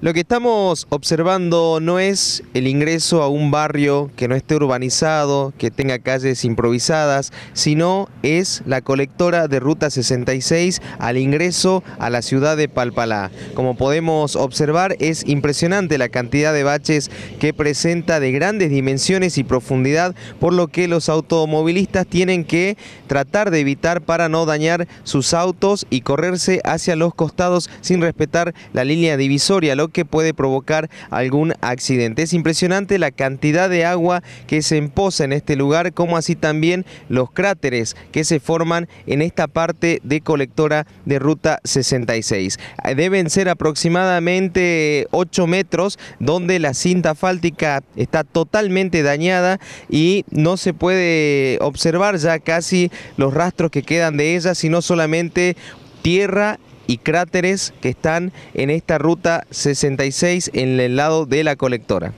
Lo que estamos observando no es el ingreso a un barrio que no esté urbanizado, que tenga calles improvisadas, sino es la colectora de Ruta 66 al ingreso a la ciudad de Palpalá. Como podemos observar es impresionante la cantidad de baches que presenta de grandes dimensiones y profundidad, por lo que los automovilistas tienen que tratar de evitar para no dañar sus autos y correrse hacia los costados sin respetar la línea divisoria que puede provocar algún accidente. Es impresionante la cantidad de agua que se empoza en este lugar, como así también los cráteres que se forman en esta parte de colectora de Ruta 66. Deben ser aproximadamente 8 metros donde la cinta fáltica está totalmente dañada y no se puede observar ya casi los rastros que quedan de ella, sino solamente tierra y cráteres que están en esta ruta 66 en el lado de la colectora.